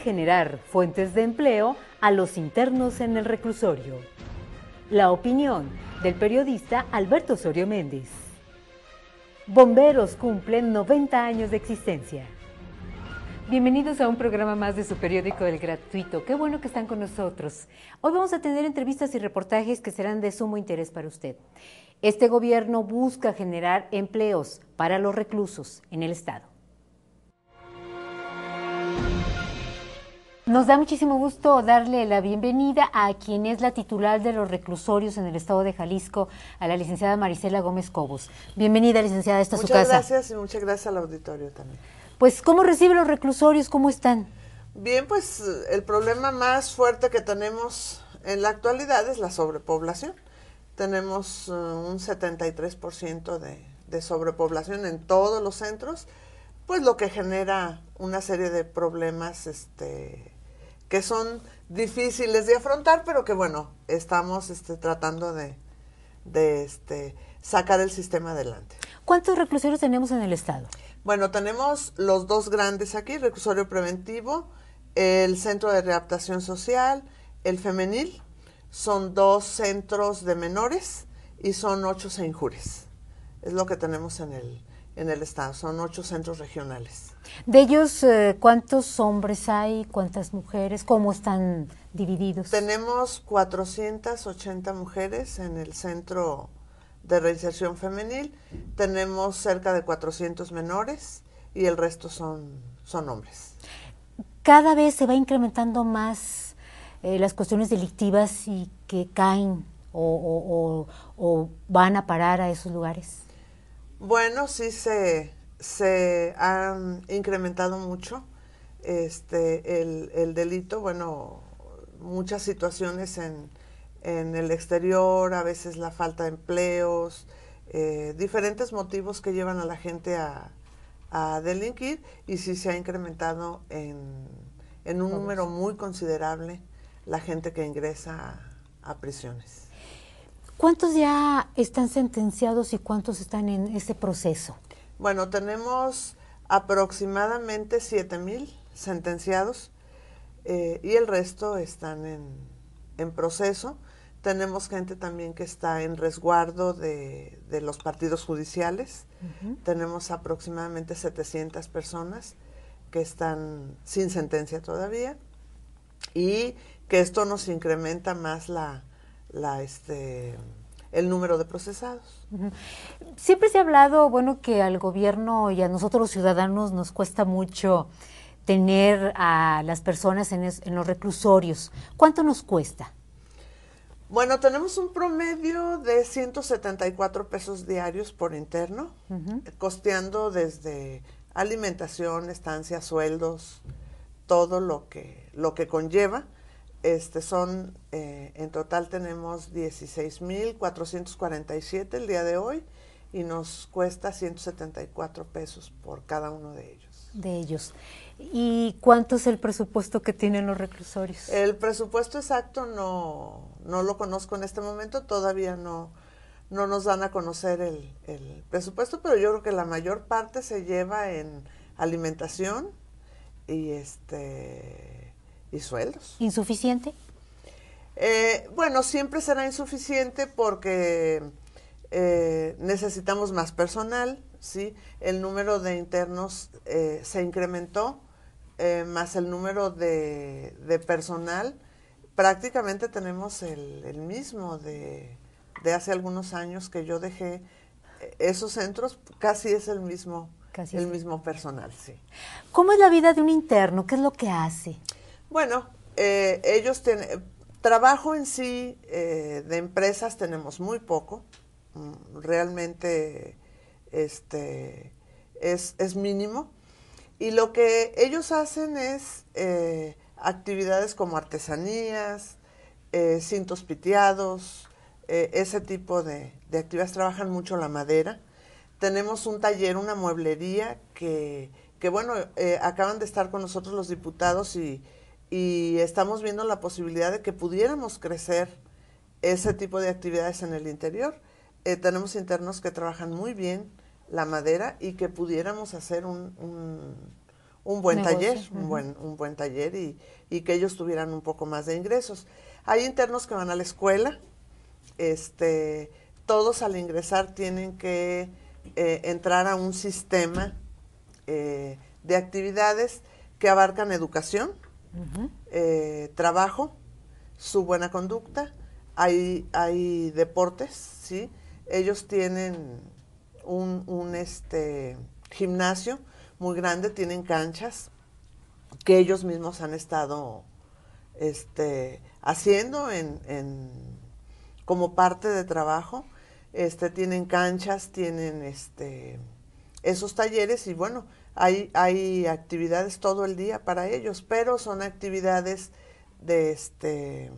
generar fuentes de empleo a los internos en el reclusorio. La opinión del periodista Alberto Osorio Méndez. Bomberos cumplen 90 años de existencia. Bienvenidos a un programa más de su periódico El Gratuito. Qué bueno que están con nosotros. Hoy vamos a tener entrevistas y reportajes que serán de sumo interés para usted. Este gobierno busca generar empleos para los reclusos en el Estado. Nos da muchísimo gusto darle la bienvenida a quien es la titular de los reclusorios en el estado de Jalisco, a la licenciada Marisela Gómez Cobos. Bienvenida, licenciada, esta es su casa. Muchas gracias y muchas gracias al auditorio también. Pues, ¿cómo reciben los reclusorios? ¿Cómo están? Bien, pues el problema más fuerte que tenemos en la actualidad es la sobrepoblación. Tenemos eh, un 73% de, de sobrepoblación en todos los centros, pues lo que genera una serie de problemas este, que son difíciles de afrontar, pero que bueno, estamos este, tratando de, este, sacar el sistema adelante. ¿Cuántos reclusorios tenemos en el estado? Bueno, tenemos los dos grandes aquí, reclusorio preventivo, el centro de readaptación social, el femenil, son dos centros de menores y son ocho injures. Es lo que tenemos en el, en el estado. Son ocho centros regionales. De ellos, eh, ¿cuántos hombres hay? ¿Cuántas mujeres? ¿Cómo están divididos? Tenemos 480 mujeres en el centro de reinserción femenil. Tenemos cerca de 400 menores y el resto son, son hombres. Cada vez se va incrementando más eh, las cuestiones delictivas y que caen o van a parar a esos lugares. Bueno, sí se, se incrementado mucho este, el, el delito, bueno, muchas situaciones en, en, el exterior, a veces la falta de empleos, eh, diferentes motivos que llevan a la gente a, delinquir y sí se ha incrementado en, en un número muy considerable la gente que ingresa a prisiones. ¿Cuántos ya están sentenciados y cuántos están en ese proceso? Bueno, tenemos aproximadamente siete mil sentenciados eh, y el resto están en, proceso. Tenemos gente también que está en resguardo de, los partidos judiciales. Tenemos aproximadamente 700 personas que están sin sentencia todavía y que esto nos incrementa más la, este el número de procesados. Siempre se ha hablado, bueno, que al gobierno y a nosotros los ciudadanos nos cuesta mucho tener a las personas en, los reclusorios. ¿Cuánto nos cuesta? Bueno, tenemos un promedio de 174 pesos diarios por interno, costeando desde alimentación, estancia, sueldos, todo lo que, lo que conlleva. Este, son, eh, en total tenemos 16.447 el día de hoy y nos cuesta 174 pesos por cada uno de ellos. De ellos. ¿Y cuánto es el presupuesto que tienen los reclusorios? El presupuesto exacto no, no lo conozco en este momento, todavía no, no nos dan a conocer el, el presupuesto, pero yo creo que la mayor parte se lleva en alimentación y este ¿Y sueldos? ¿Insuficiente? Eh, bueno, siempre será insuficiente porque eh, necesitamos más personal, ¿sí? El número de internos eh, se incrementó, más el número de, personal. Prácticamente tenemos el, mismo de, hace algunos años que yo dejé esos centros, casi es el mismo, el mismo personal, sí. ¿Cómo es la vida de un interno? ¿Qué es lo que hace? Bueno, eh, ellos tienen trabajo en sí eh, de empresas tenemos muy poco, mm, realmente este, es, mínimo. Y lo que ellos hacen es eh, actividades como artesanías, cintos piteados, ese tipo de, actividades. Trabajan mucho la madera. Tenemos un taller, una mueblería que, que bueno, acaban de estar con nosotros los diputados y, y estamos viendo la posibilidad de que pudiéramos crecer ese tipo de actividades en el interior. Eh, tenemos internos que trabajan muy bien la madera y que pudiéramos hacer un, un, buen taller, un, buen, un buen taller y, que ellos tuvieran un poco más de ingresos. Hay internos que van a la escuela, este, todos al ingresar tienen que eh, entrar a un sistema eh, de actividades que abarcan educación, eh, trabajo, su buena conducta, hay, hay deportes, ¿sí? Ellos tienen un, este, gimnasio muy grande, tienen canchas que ellos mismos han estado este, haciendo como parte de trabajo. Este, tienen canchas, tienen este, esos talleres y bueno, hay, actividades todo el día para ellos, pero son actividades de este,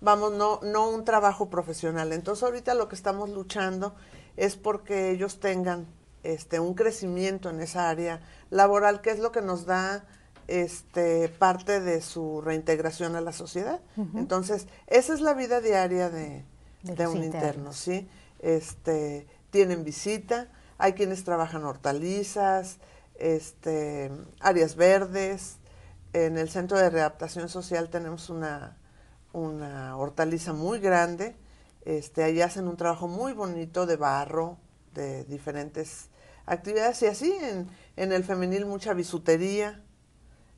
vamos, no, no un trabajo profesional. Entonces ahorita lo que estamos luchando es porque ellos tengan este, un crecimiento en esa área laboral, que es lo que nos da este, parte de su reintegración a la sociedad. Entonces, esa es la vida diaria de, de un interno, ¿sí? Este, tienen visita, hay quienes trabajan hortalizas, este, áreas verdes. En el Centro de Readaptación Social tenemos una, hortaliza muy grande. Este, ahí hacen un trabajo muy bonito de barro, de diferentes actividades. Y así en, el femenil mucha bisutería.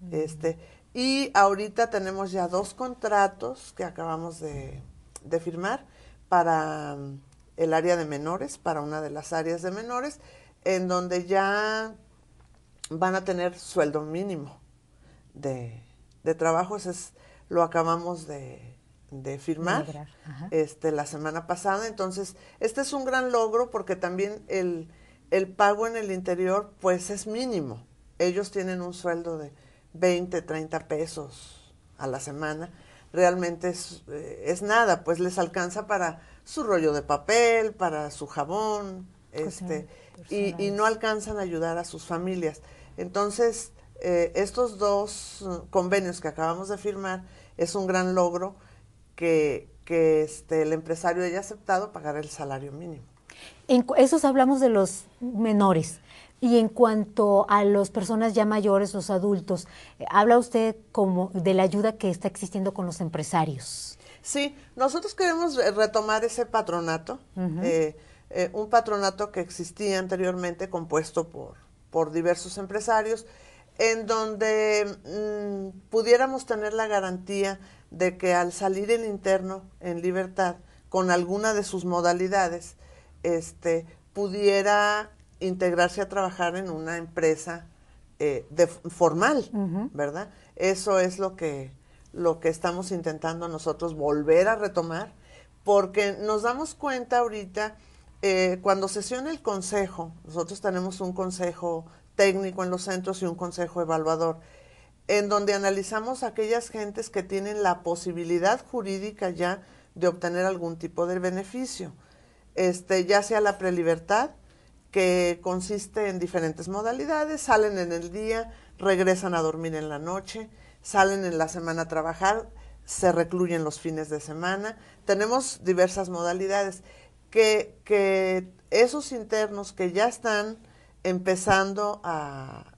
Mm. Este, y ahorita tenemos ya dos contratos que acabamos de firmar para el área de menores, para una de las áreas de menores, en donde ya van a tener sueldo mínimo de, trabajo. Eso lo acabamos de, firmar este, la semana pasada. Entonces, este es un gran logro porque también el, el pago en el interior pues es mínimo. Ellos tienen un sueldo de 20, 30 pesos a la semana realmente eh, es, nada, pues les alcanza para su rollo de papel, para su jabón, este, y, no alcanzan a ayudar a sus familias. Entonces, eh, estos dos uh, convenios que acabamos de firmar es un gran logro que, que este, el empresario haya aceptado pagar el salario mínimo. En, esos hablamos de los menores. Y en cuanto a las personas ya mayores, los adultos, eh, habla usted como de la ayuda que está existiendo con los empresarios. Sí, nosotros queremos retomar ese patronato, eh, eh, un patronato que existía anteriormente compuesto por, por diversos empresarios, en donde mm, pudiéramos tener la garantía de que al salir el interno en libertad, con alguna de sus modalidades, este, pudiera integrarse a trabajar en una empresa eh, de, formal, ¿verdad? Eso es lo que, lo que estamos intentando nosotros volver a retomar, porque nos damos cuenta ahorita, eh, cuando sesiona el consejo, nosotros tenemos un consejo técnico en los centros y un consejo evaluador, en donde analizamos aquellas gentes que tienen la posibilidad jurídica ya de obtener algún tipo de beneficio, este, ya sea la prelibertad que consiste en diferentes modalidades, salen en el día, regresan a dormir en la noche, salen en la semana a trabajar, se recluyen los fines de semana. Tenemos diversas modalidades. Que, que esos internos que ya están empezando a,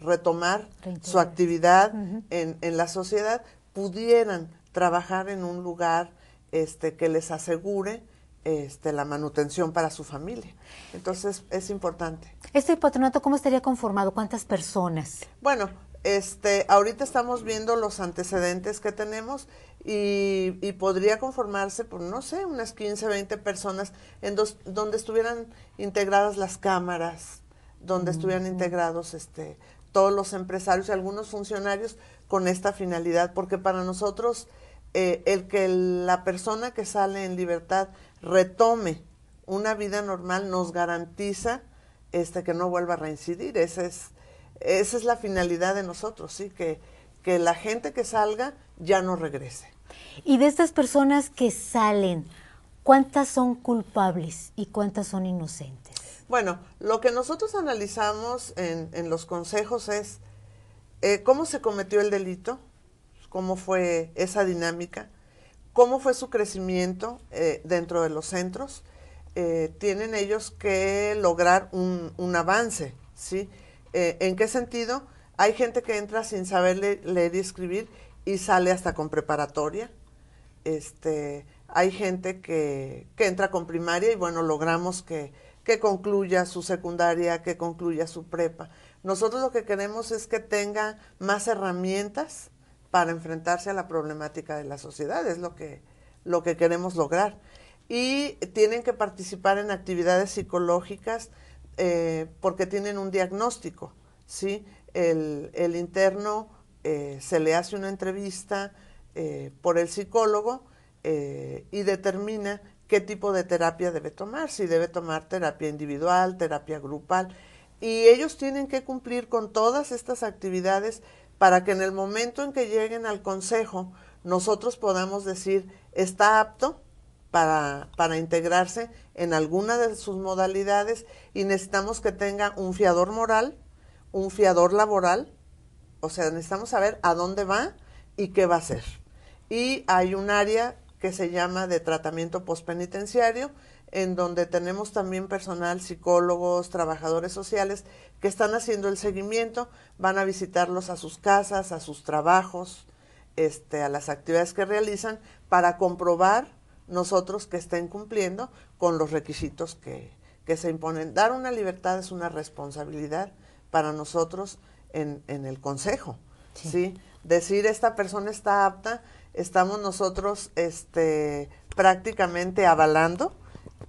retomar su actividad en, en, la sociedad pudieran trabajar en un lugar este, que les asegure este, la manutención para su familia. Entonces es importante. ¿Este patronato cómo estaría conformado? ¿Cuántas personas? Bueno, este, ahorita estamos viendo los antecedentes que tenemos y, podría conformarse, por no sé, unas 15, 20 personas en dos, donde estuvieran integradas las cámaras, donde mm. estuvieran integrados este, todos los empresarios y algunos funcionarios con esta finalidad, porque para nosotros eh, el que la persona que sale en libertad retome una vida normal nos garantiza este, que no vuelva a reincidir. Esa es, esa es la finalidad de nosotros, ¿sí? que, que la gente que salga ya no regrese. Y de estas personas que salen, ¿cuántas son culpables y cuántas son inocentes? Bueno, lo que nosotros analizamos en, los consejos es eh, cómo se cometió el delito, cómo fue esa dinámica, cómo fue su crecimiento eh, dentro de los centros. Eh, tienen ellos que lograr un, avance, ¿sí? Eh, ¿En qué sentido? Hay gente que entra sin saber leer y escribir y sale hasta con preparatoria. Este, hay gente que, entra con primaria y bueno, logramos que, que concluya su secundaria, que concluya su prepa. Nosotros lo que queremos es que tenga más herramientas para enfrentarse a la problemática de la sociedad, es lo que, lo que queremos lograr. Y tienen que participar en actividades psicológicas eh, porque tienen un diagnóstico, ¿sí? El, interno eh, se le hace una entrevista eh, por el psicólogo y determina qué tipo de terapia debe tomar, si debe tomar terapia individual, terapia grupal, y ellos tienen que cumplir con todas estas actividades para que en el momento en que lleguen al consejo nosotros podamos decir, está apto para, para integrarse en alguna de sus modalidades y necesitamos que tenga un fiador moral, un fiador laboral, o sea, necesitamos saber a dónde va y qué va a hacer. Y hay un área que se llama de tratamiento postpenitenciario, en donde tenemos también personal, psicólogos, trabajadores sociales que están haciendo el seguimiento, van a visitarlos a sus casas, a sus trabajos, este, a las actividades que realizan para comprobar nosotros que estén cumpliendo con los requisitos que, se imponen. Dar una libertad es una responsabilidad para nosotros en, el Consejo. Sí. Decir esta persona está apta, estamos nosotros este, prácticamente avalando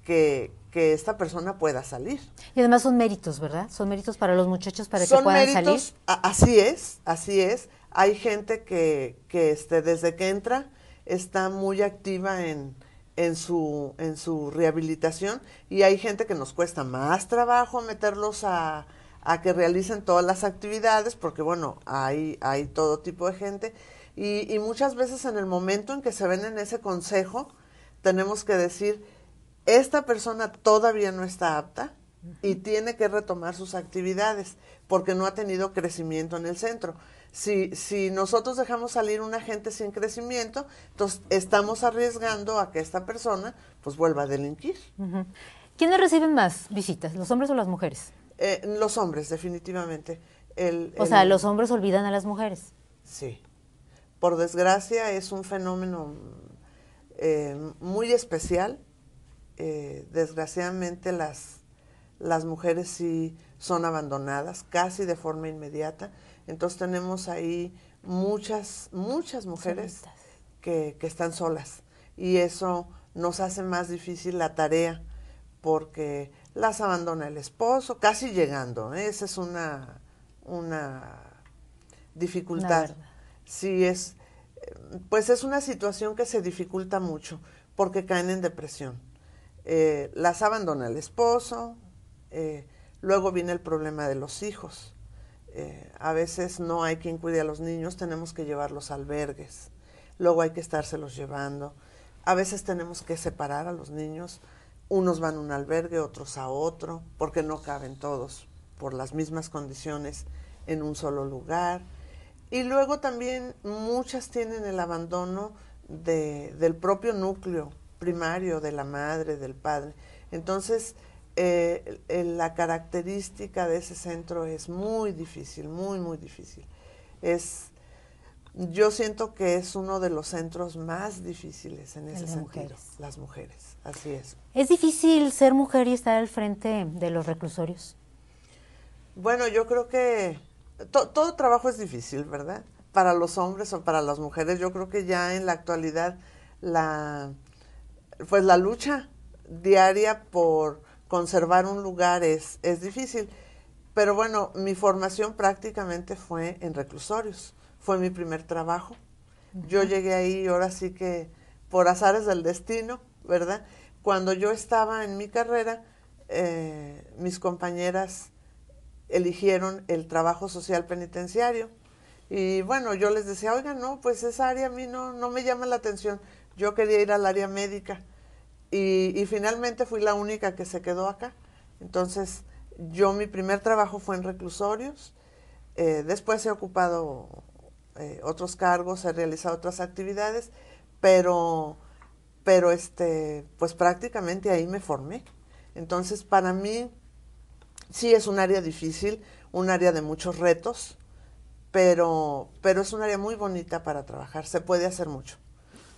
que, que esta persona pueda salir. Y además son méritos, ¿verdad? Son méritos para los muchachos para que puedan salir. así es, así es. Hay gente que, que este, desde que entra está muy activa en, su, en su rehabilitación y hay gente que nos cuesta más trabajo meterlos a, que realicen todas las actividades, porque bueno, hay, hay todo tipo de gente. y, muchas veces en el momento en que se ven en ese consejo, tenemos que decir, esta persona todavía no está apta y tiene que retomar sus actividades porque no ha tenido crecimiento en el centro. Si, nosotros dejamos salir una gente sin crecimiento, entonces estamos arriesgando a que esta persona pues vuelva a delinquir. ¿Quiénes reciben más visitas, los hombres o las mujeres? Eh, los hombres, definitivamente. o sea, los hombres olvidan a las mujeres. Sí. Por desgracia es un fenómeno eh, muy especial eh, desgraciadamente las, las mujeres sí son abandonadas casi de forma inmediata. Entonces tenemos ahí muchas, muchas mujeres que, están solas. Y eso nos hace más difícil la tarea porque las abandona el esposo, casi llegando. ¿eh? Esa es una, una dificultad. Sí, es, eh, pues es una situación que se dificulta mucho porque caen en depresión eh, las abandona el esposo, eh, luego viene el problema de los hijos. Eh, a veces no hay quien cuide a los niños, tenemos que llevarlos a albergues, luego hay que estárselos llevando. A veces tenemos que separar a los niños, unos van a un albergue, otros a otro, porque no caben todos por las mismas condiciones en un solo lugar. Y luego también muchas tienen el abandono de, del propio núcleo, primario de la madre, del padre. Entonces, eh, la característica de ese centro es muy difícil, muy, muy difícil. Es, yo siento que es uno de los centros más difíciles en ese sentido. Las mujeres, así es. ¿Es difícil ser mujer y estar al frente de los reclusorios? Bueno, yo creo que todo trabajo es difícil, ¿verdad? Para los hombres o para las mujeres. Yo creo que ya en la actualidad la pues la lucha diaria por conservar un lugar es, es difícil. Pero bueno, mi formación prácticamente fue en reclusorios, fue mi primer trabajo. Yo llegué ahí, ahora sí que por azares del destino, ¿verdad? Cuando yo estaba en mi carrera, eh, mis compañeras eligieron el trabajo social penitenciario. Y bueno, yo les decía, oigan, no, pues esa área a mí no, no me llama la atención. Yo quería ir al área médica y, finalmente fui la única que se quedó acá. Entonces, yo mi primer trabajo fue en reclusorios, eh, después he ocupado eh, otros cargos, he realizado otras actividades, pero, pero este, pues prácticamente ahí me formé. Entonces, para mí sí es un área difícil, un área de muchos retos, pero, pero es un área muy bonita para trabajar, se puede hacer mucho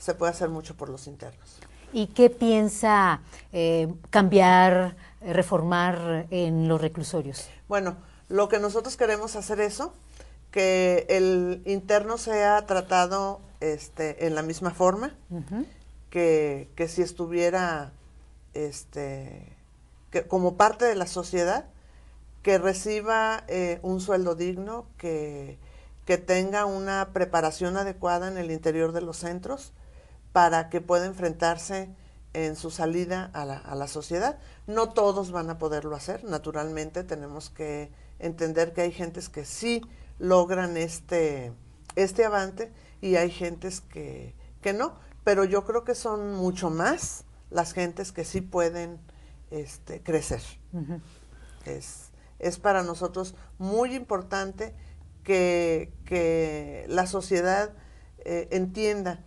se puede hacer mucho por los internos. ¿Y qué piensa eh, cambiar, reformar en los reclusorios? Bueno, lo que nosotros queremos hacer eso, que el interno sea tratado este, en la misma forma, que, si estuviera este, como parte de la sociedad, que reciba eh, un sueldo digno, que, que, tenga una preparación adecuada en el interior de los centros, para que pueda enfrentarse en su salida a la, sociedad. No todos van a poderlo hacer, naturalmente tenemos que entender que hay gentes que sí logran este, este avance y hay gentes que, no, pero yo creo que son mucho más las gentes que sí pueden este, crecer. es, para nosotros muy importante que, la sociedad eh, entienda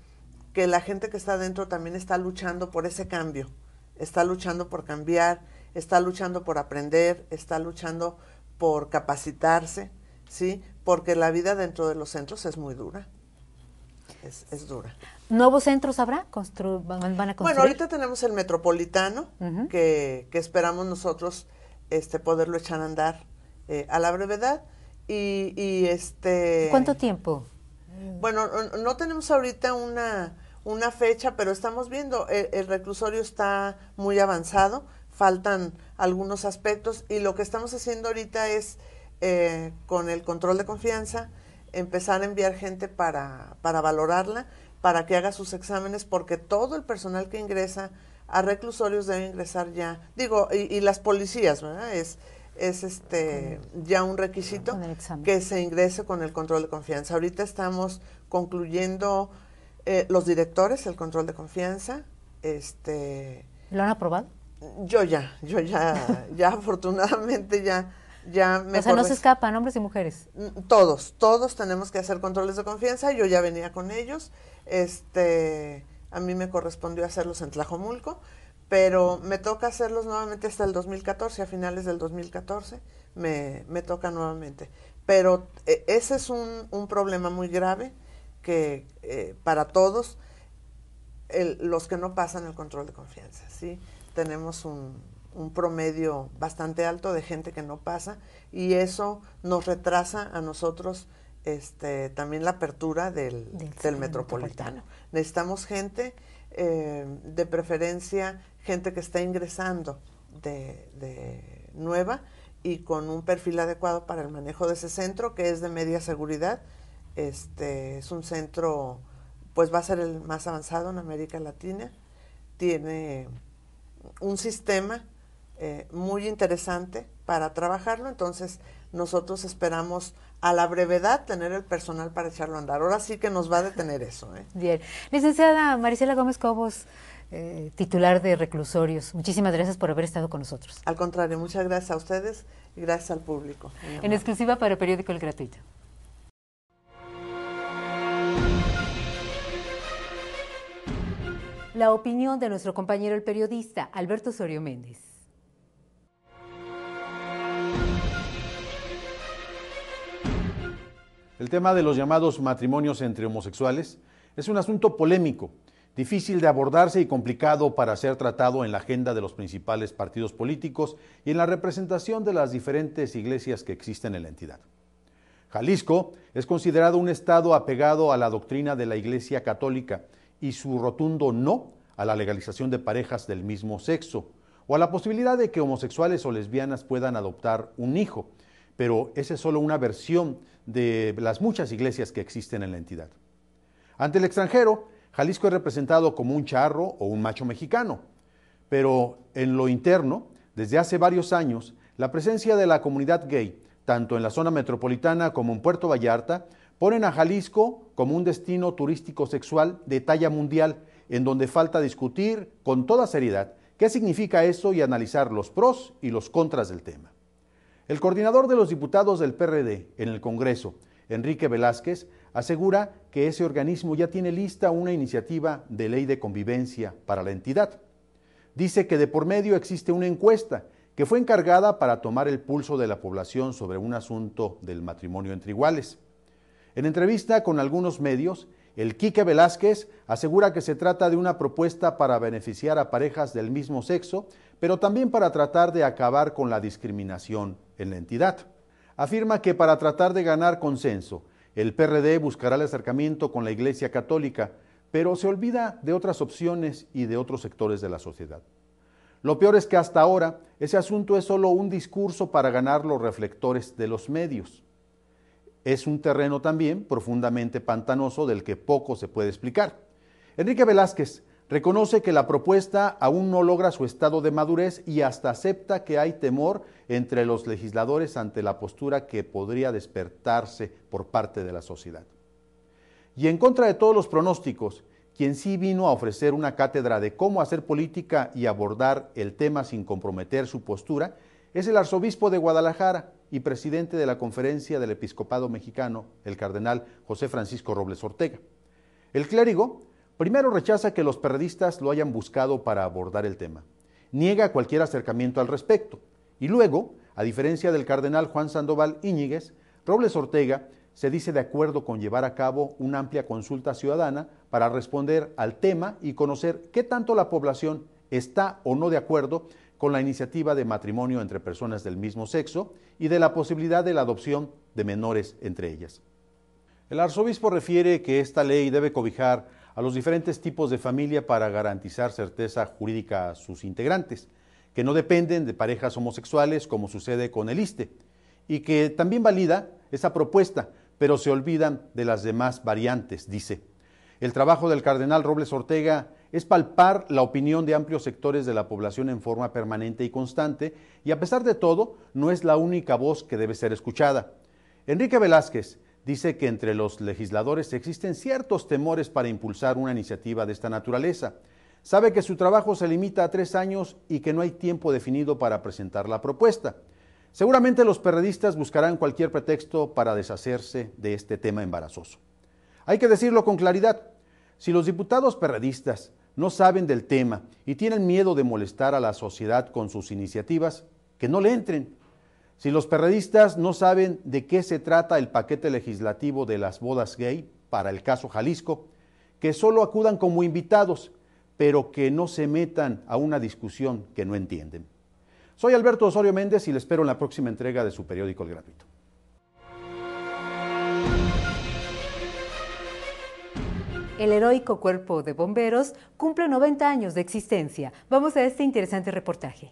que la gente que está adentro también está luchando por ese cambio, está luchando por cambiar, está luchando por aprender, está luchando por capacitarse, ¿sí? Porque la vida dentro de los centros es muy dura. Es, dura. ¿Nuevos centros habrá? Constru van, a construir? Bueno, ahorita tenemos el metropolitano, que, esperamos nosotros este, poderlo echar a andar eh, a la brevedad. y este. ¿Cuánto tiempo? Bueno, no tenemos ahorita una una fecha, pero estamos viendo, el, reclusorio está muy avanzado, faltan algunos aspectos y lo que estamos haciendo ahorita es eh, con el control de confianza empezar a enviar gente para, para valorarla, para que haga sus exámenes, porque todo el personal que ingresa a reclusorios debe ingresar ya, digo, y, las policías, ¿verdad? Es, es este ya un requisito que se ingrese con el control de confianza. Ahorita estamos concluyendo eh, los directores, el control de confianza, este... ¿Lo han aprobado? Yo ya, yo ya, ya afortunadamente ya, ya me... O sea, no se escapan hombres y mujeres. Mm, todos, todos tenemos que hacer controles de confianza, yo ya venía con ellos, este, a mí me correspondió hacerlos en Tlajomulco, pero me toca hacerlos nuevamente hasta el 2014, a finales del 2014 me, me toca nuevamente. Pero eh, ese es un, un problema muy grave que eh, para todos los que no pasan el control de confianza, ¿sí? Tenemos un, promedio bastante alto de gente que no pasa y eso nos retrasa a nosotros este, también la apertura del, metropolitano. Necesitamos gente, eh, de preferencia gente que está ingresando de, nueva y con un perfil adecuado para el manejo de ese centro que es de media seguridad este, es un centro, pues va a ser el más avanzado en América Latina. Tiene un sistema eh, muy interesante para trabajarlo, entonces nosotros esperamos a la brevedad tener el personal para echarlo a andar. Ahora sí que nos va a detener eso. ¿eh? Bien. Licenciada Marisela Gómez Cobos, eh, titular de Reclusorios, muchísimas gracias por haber estado con nosotros. Al contrario, muchas gracias a ustedes y gracias al público. En exclusiva para periódico El Gratuito. La opinión de nuestro compañero el periodista Alberto Sorio Méndez. El tema de los llamados matrimonios entre homosexuales es un asunto polémico, difícil de abordarse y complicado para ser tratado en la agenda de los principales partidos políticos y en la representación de las diferentes iglesias que existen en la entidad. Jalisco es considerado un estado apegado a la doctrina de la Iglesia Católica y su rotundo no a la legalización de parejas del mismo sexo o a la posibilidad de que homosexuales o lesbianas puedan adoptar un hijo. Pero esa es solo una versión de las muchas iglesias que existen en la entidad. Ante el extranjero, Jalisco es representado como un charro o un macho mexicano, pero en lo interno, desde hace varios años, la presencia de la comunidad gay, tanto en la zona metropolitana como en Puerto Vallarta, ponen a Jalisco como un destino turístico sexual de talla mundial, en donde falta discutir con toda seriedad qué significa eso y analizar los pros y los contras del tema. El coordinador de los diputados del PRD en el Congreso, Enrique Velázquez, asegura que ese organismo ya tiene lista una iniciativa de ley de convivencia para la entidad. Dice que de por medio existe una encuesta que fue encargada para tomar el pulso de la población sobre un asunto del matrimonio entre iguales. En entrevista con algunos medios, el Quique Velázquez asegura que se trata de una propuesta para beneficiar a parejas del mismo sexo, pero también para tratar de acabar con la discriminación en la entidad. Afirma que para tratar de ganar consenso, el PRD buscará el acercamiento con la Iglesia Católica, pero se olvida de otras opciones y de otros sectores de la sociedad. Lo peor es que hasta ahora ese asunto es solo un discurso para ganar los reflectores de los medios es un terreno también profundamente pantanoso del que poco se puede explicar. Enrique Velázquez reconoce que la propuesta aún no logra su estado de madurez y hasta acepta que hay temor entre los legisladores ante la postura que podría despertarse por parte de la sociedad. Y en contra de todos los pronósticos, quien sí vino a ofrecer una cátedra de cómo hacer política y abordar el tema sin comprometer su postura, es el arzobispo de Guadalajara, y presidente de la Conferencia del Episcopado Mexicano, el cardenal José Francisco Robles Ortega. El clérigo primero rechaza que los periodistas lo hayan buscado para abordar el tema, niega cualquier acercamiento al respecto y luego, a diferencia del cardenal Juan Sandoval Íñiguez, Robles Ortega se dice de acuerdo con llevar a cabo una amplia consulta ciudadana para responder al tema y conocer qué tanto la población está o no de acuerdo con la iniciativa de matrimonio entre personas del mismo sexo y de la posibilidad de la adopción de menores entre ellas. El arzobispo refiere que esta ley debe cobijar a los diferentes tipos de familia para garantizar certeza jurídica a sus integrantes, que no dependen de parejas homosexuales como sucede con el ISTE, y que también valida esa propuesta, pero se olvidan de las demás variantes, dice. El trabajo del cardenal Robles Ortega es palpar la opinión de amplios sectores de la población en forma permanente y constante, y a pesar de todo, no es la única voz que debe ser escuchada. Enrique Velázquez dice que entre los legisladores existen ciertos temores para impulsar una iniciativa de esta naturaleza. Sabe que su trabajo se limita a tres años y que no hay tiempo definido para presentar la propuesta. Seguramente los perredistas buscarán cualquier pretexto para deshacerse de este tema embarazoso. Hay que decirlo con claridad, si los diputados perredistas no saben del tema y tienen miedo de molestar a la sociedad con sus iniciativas, que no le entren. Si los perredistas no saben de qué se trata el paquete legislativo de las bodas gay para el caso Jalisco, que solo acudan como invitados, pero que no se metan a una discusión que no entienden. Soy Alberto Osorio Méndez y les espero en la próxima entrega de su periódico El Gratuito. El heroico cuerpo de bomberos cumple 90 años de existencia. Vamos a este interesante reportaje.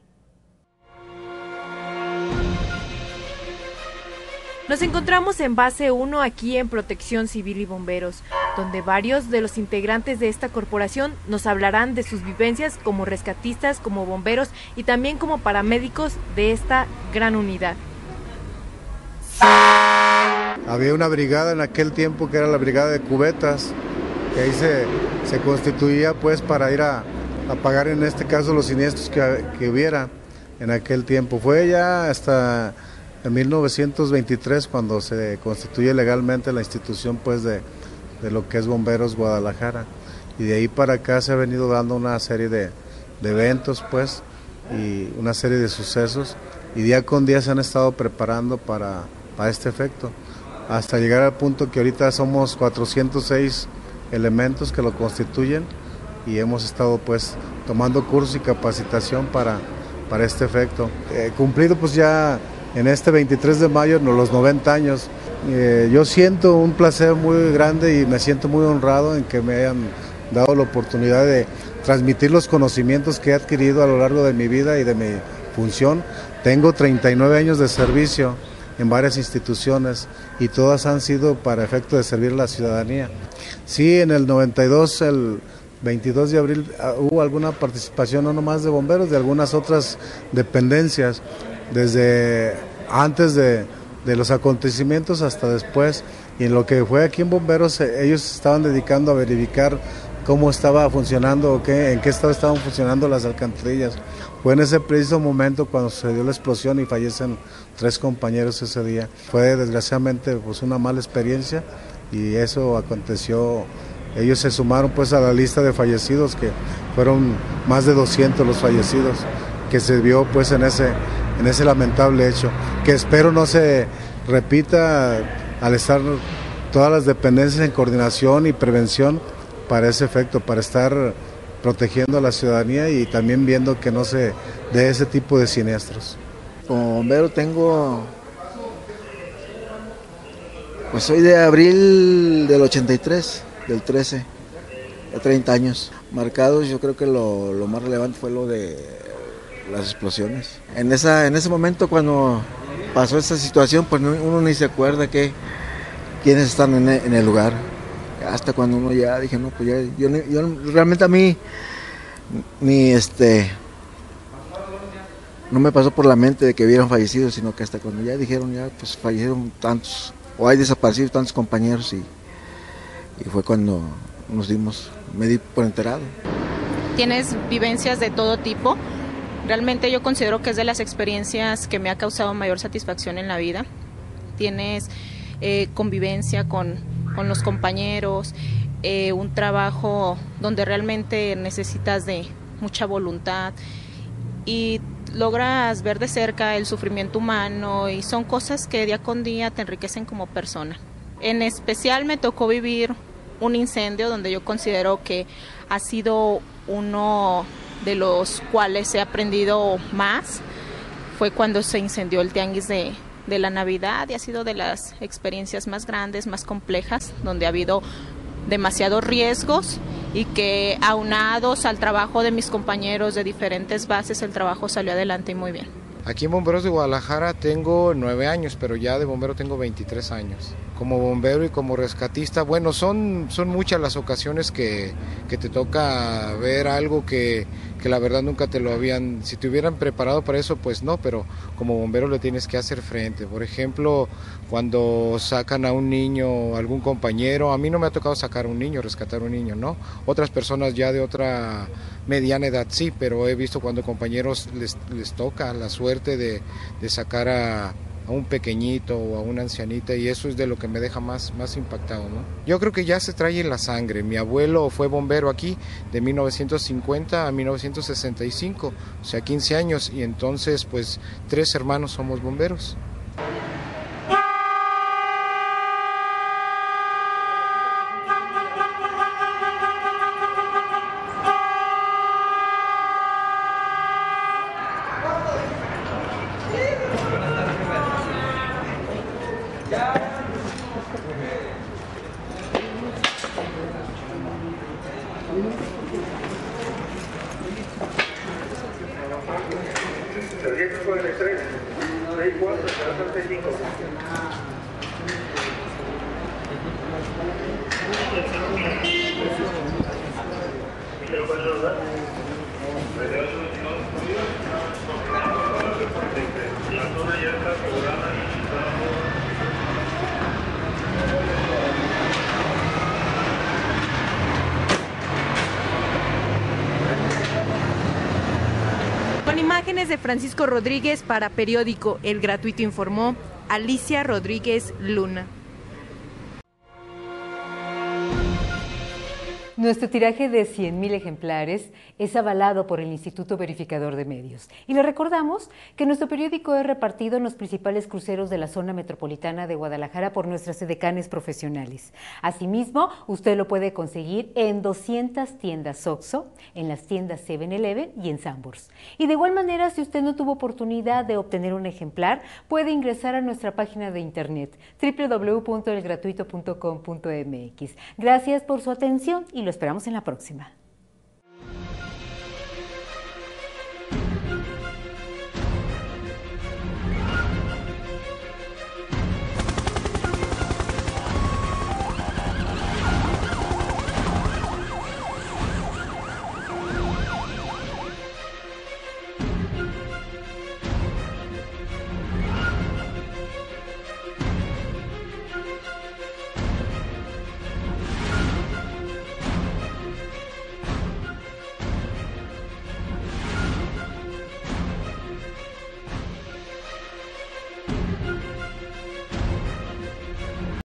Nos encontramos en base 1 aquí en Protección Civil y Bomberos, donde varios de los integrantes de esta corporación nos hablarán de sus vivencias como rescatistas, como bomberos y también como paramédicos de esta gran unidad. Había una brigada en aquel tiempo que era la brigada de cubetas, que ahí se, constituía pues para ir a, pagar en este caso los siniestros que, hubiera en aquel tiempo. Fue ya hasta en 1923 cuando se constituye legalmente la institución pues de, lo que es Bomberos Guadalajara y de ahí para acá se ha venido dando una serie de, eventos pues y una serie de sucesos y día con día se han estado preparando para, para este efecto hasta llegar al punto que ahorita somos 406 elementos que lo constituyen y hemos estado pues tomando cursos y capacitación para, para este efecto. Eh, cumplido pues ya en este 23 de mayo los 90 años, eh, yo siento un placer muy grande y me siento muy honrado en que me hayan dado la oportunidad de transmitir los conocimientos que he adquirido a lo largo de mi vida y de mi función. Tengo 39 años de servicio en varias instituciones y todas han sido para efecto de servir a la ciudadanía. Sí, en el 92, el 22 de abril, ah, hubo alguna participación no nomás de bomberos, de algunas otras dependencias, desde antes de, de los acontecimientos hasta después. Y en lo que fue aquí en Bomberos, eh, ellos estaban dedicando a verificar cómo estaba funcionando o qué, en qué estado estaban funcionando las alcantarillas. Fue en ese preciso momento cuando sucedió la explosión y fallecen tres compañeros ese día. Fue desgraciadamente pues una mala experiencia y eso aconteció. Ellos se sumaron pues a la lista de fallecidos que fueron más de 200 los fallecidos que se vio pues en ese en ese lamentable hecho que espero no se repita al estar todas las dependencias en coordinación y prevención para ese efecto, para estar protegiendo a la ciudadanía y también viendo que no se dé ese tipo de siniestros. Como bombero tengo. Pues soy de abril del 83, del 13, de 30 años. Marcados, yo creo que lo, más relevante fue lo de las explosiones. En, esa, en ese momento, cuando pasó esa situación, pues uno ni se acuerda que, quiénes están en, e, el lugar. Hasta cuando uno ya dije, no, pues ya, yo, yo realmente a mí, ni este, no me pasó por la mente de que hubieran fallecido, sino que hasta cuando ya dijeron, ya pues fallecieron tantos, o hay desaparecido tantos compañeros, y, y fue cuando nos dimos, me di por enterado. Tienes vivencias de todo tipo. Realmente yo considero que es de las experiencias que me ha causado mayor satisfacción en la vida. Tienes eh, convivencia con, los compañeros, eh, un trabajo donde realmente necesitas de mucha voluntad y logras ver de cerca el sufrimiento humano y son cosas que día con día te enriquecen como persona. En especial me tocó vivir un incendio donde yo considero que ha sido uno de los cuales he aprendido más. Fue cuando se incendió el tianguis de, de la Navidad y ha sido de las experiencias más grandes, más complejas, donde ha habido demasiados riesgos y que aunados al trabajo de mis compañeros de diferentes bases, el trabajo salió adelante y muy bien. Aquí en Bomberos de Guadalajara tengo nueve años, pero ya de bombero tengo 23 años. Como bombero y como rescatista, bueno, son, son muchas las ocasiones que, que te toca ver algo que, que la verdad nunca te lo habían, si te hubieran preparado para eso, pues no, pero como bombero le tienes que hacer frente. Por ejemplo, cuando sacan a un niño, algún compañero, a mí no me ha tocado sacar a un niño, rescatar a un niño, ¿no? Otras personas ya de otra mediana edad sí, pero he visto cuando compañeros les, toca la suerte de sacar a a un pequeñito o a una ancianita y eso es de lo que me deja más, más impactado. Yo creo que ya se trae en la sangre. Mi abuelo fue bombero aquí de 1950 a 1965, o sea, 15 años y entonces pues tres hermanos somos bomberos. pero ya no pueden ser 3, 4, 5. lo da, la zona ya está cobrada. Imágenes de Francisco Rodríguez para periódico El Gratuito informó Alicia Rodríguez Luna. Nuestro tiraje de 100.000 ejemplares es avalado por el Instituto Verificador de Medios. Y le recordamos que nuestro periódico es repartido en los principales cruceros de la zona metropolitana de Guadalajara por nuestras decanes profesionales. Asimismo, usted lo puede conseguir en 200 tiendas OXO, en las tiendas 7-Eleven y en Sambors. Y de igual manera, si usted no tuvo oportunidad de obtener un ejemplar, puede ingresar a nuestra página de internet www.elgratuito.com.mx. Gracias por su atención y los esperamos en la próxima.